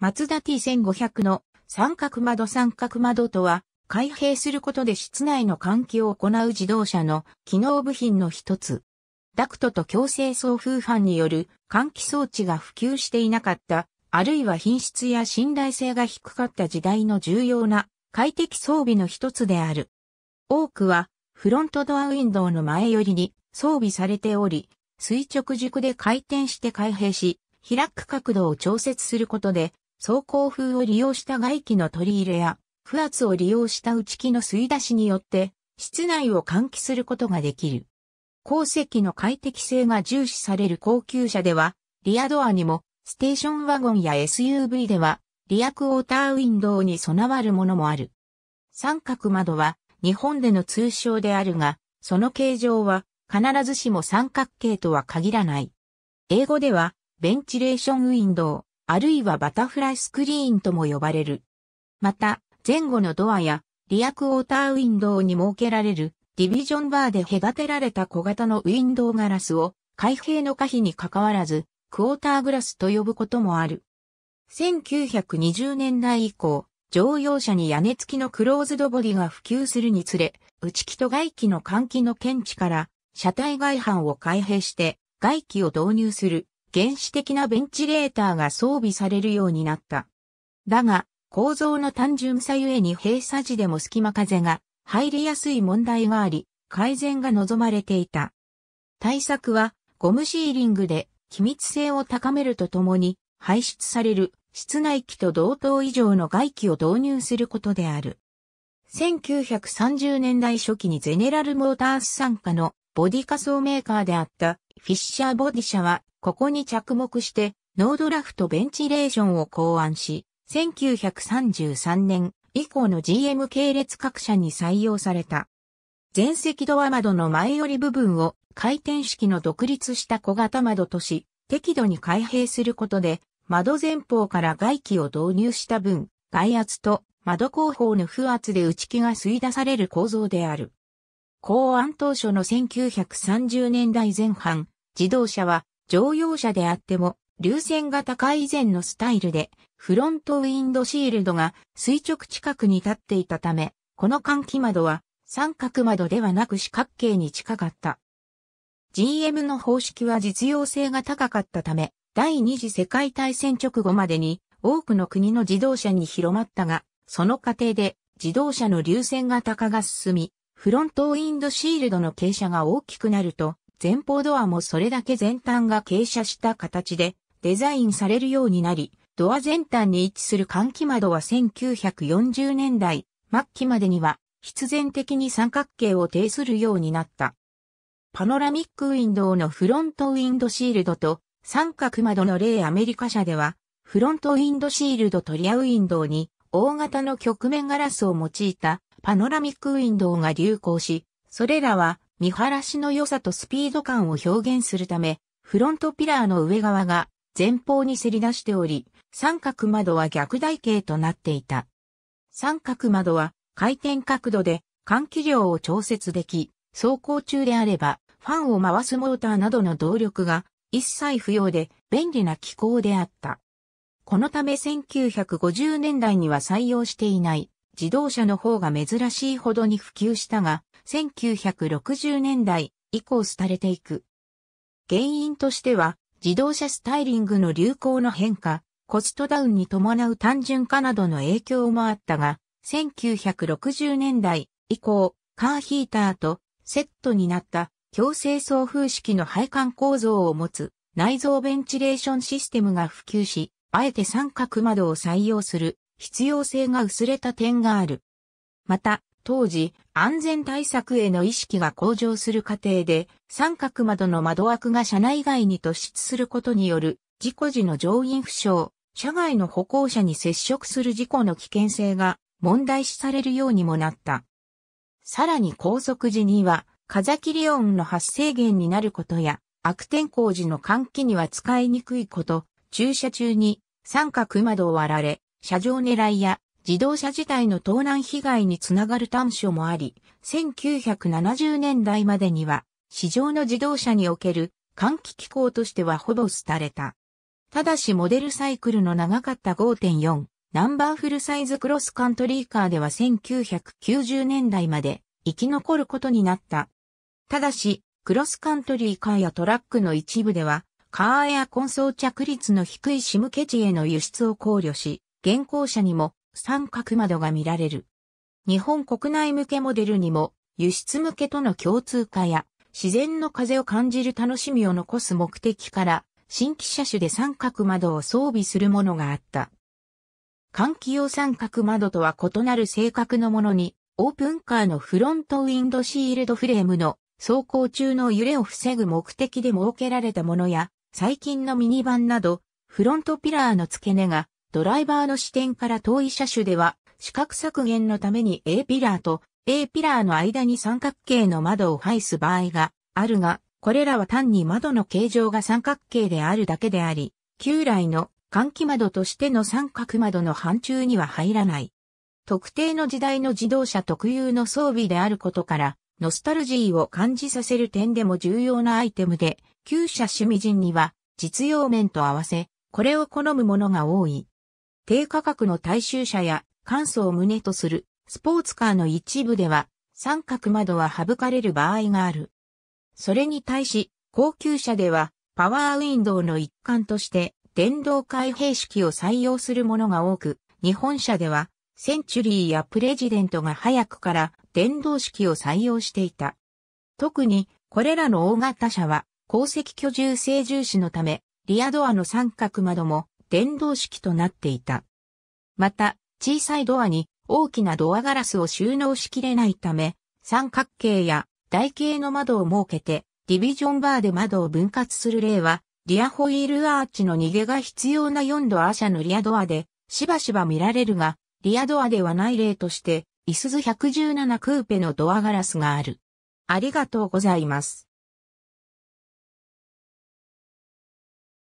松田 T1500 の三角窓三角窓とは、開閉することで室内の換気を行う自動車の機能部品の一つ。ダクトと強制送風ファンによる換気装置が普及していなかった、あるいは品質や信頼性が低かった時代の重要な快適装備の一つである。多くはフロントドアウィンドウの前寄りに装備されており、垂直軸で回転して開閉し、開く角度を調節することで走行風を利用した外気の取り入れや、不圧を利用した内気の吸い出しによって、室内を換気することができる。鉱石の快適性が重視される高級車では、リアドアにも、ステーションワゴンや SUV では、リアクォーターウィンドウに備わるものもある。三角窓は、日本での通称であるが、その形状は、必ずしも三角形とは限らない。英語では、ベンチレーションウィンドウ、あるいはバタフライスクリーンとも呼ばれる。また、前後のドアや、リアクォーターウィンドウに設けられる、ディビジョンバーで隔てられた小型のウィンドウガラスを、開閉の可否に関わらず、クォーターグラスと呼ぶこともある。1920年代以降、乗用車に屋根付きのクローズドボディが普及するにつれ、内気と外気の換気の検知から、車体外反を開閉して、外気を導入する原始的なベンチレーターが装備されるようになった。だが、構造の単純さゆえに閉鎖時でも隙間風が入りやすい問題があり、改善が望まれていた。対策は、ゴムシーリングで気密性を高めるとともに、排出される室内機と同等以上の外気を導入することである。1930年代初期にゼネラルモータース参加のボディ仮想メーカーであったフィッシャーボディ社は、ここに着目して、ノードラフトベンチレーションを考案し、1933年以降の GM 系列各社に採用された。全席ドア窓の前より部分を回転式の独立した小型窓とし、適度に開閉することで、窓前方から外気を導入した分、外圧と窓後方の負圧で内気が吸い出される構造である。公安当初の1930年代前半、自動車は乗用車であっても、流線型い。以前のスタイルで、フロントウィンドシールドが垂直近くに立っていたため、この換気窓は三角窓ではなく四角形に近かった。GM の方式は実用性が高かったため、第二次世界大戦直後までに多くの国の自動車に広まったが、その過程で自動車の流線型化が進み、フロントウィンドシールドの傾斜が大きくなると、前方ドアもそれだけ前端が傾斜した形でデザインされるようになり、ドア前端に位置する換気窓は1940年代末期までには必然的に三角形を呈するようになった。パノラミックウィンドウのフロントウィンドシールドと三角窓の例アメリカ社では、フロントウィンドシールドとリアウィンドウに大型の曲面ガラスを用いたパノラミックウィンドウが流行し、それらは見晴らしの良さとスピード感を表現するため、フロントピラーの上側が前方にせり出しており、三角窓は逆台形となっていた。三角窓は回転角度で換気量を調節でき、走行中であればファンを回すモーターなどの動力が一切不要で便利な機構であった。このため1950年代には採用していない自動車の方が珍しいほどに普及したが、1960年代以降廃れていく。原因としては、自動車スタイリングの流行の変化、コストダウンに伴う単純化などの影響もあったが、1960年代以降、カーヒーターとセットになった強制送風式の配管構造を持つ内蔵ベンチレーションシステムが普及し、あえて三角窓を採用する必要性が薄れた点がある。また、当時、安全対策への意識が向上する過程で、三角窓の窓枠が車内外に突出することによる、事故時の乗員負傷、車外の歩行者に接触する事故の危険性が問題視されるようにもなった。さらに高速時には、風切り音の発生源になることや、悪天候時の換気には使いにくいこと、駐車中に三角窓を割られ、車上狙いや自動車自体の盗難被害につながる短所もあり、1970年代までには市場の自動車における換気機構としてはほぼ廃れた。ただしモデルサイクルの長かった5.4ナンバーフルサイズクロスカントリーカーでは1990年代まで生き残ることになった。ただし、クロスカントリーカーやトラックの一部ではカーエア混装着率の低いシムケ地への輸出を考慮し、現行車にも三角窓が見られる。日本国内向けモデルにも輸出向けとの共通化や自然の風を感じる楽しみを残す目的から新規車種で三角窓を装備するものがあった。換気用三角窓とは異なる性格のものにオープンカーのフロントウィンドシールドフレームの走行中の揺れを防ぐ目的で設けられたものや最近のミニバンなど、フロントピラーの付け根が、ドライバーの視点から遠い車種では、視覚削減のために A ピラーと A ピラーの間に三角形の窓を配す場合があるが、これらは単に窓の形状が三角形であるだけであり、旧来の換気窓としての三角窓の範疇には入らない。特定の時代の自動車特有の装備であることから、ノスタルジーを感じさせる点でも重要なアイテムで、旧車趣味人には実用面と合わせ、これを好むものが多い。低価格の大衆車や簡素を旨とするスポーツカーの一部では、三角窓は省かれる場合がある。それに対し、高級車では、パワーウィンドウの一環として、電動開閉式を採用するものが多く、日本車では、センチュリーやプレジデントが早くから電動式を採用していた。特に、これらの大型車は、鉱石居住性重視のため、リアドアの三角窓も電動式となっていた。また、小さいドアに大きなドアガラスを収納しきれないため、三角形や台形の窓を設けて、ディビジョンバーで窓を分割する例は、リアホイールアーチの逃げが必要な4ドア車のリアドアで、しばしば見られるが、リアドアではない例として、いすズ117クーペのドアガラスがある。ありがとうございます。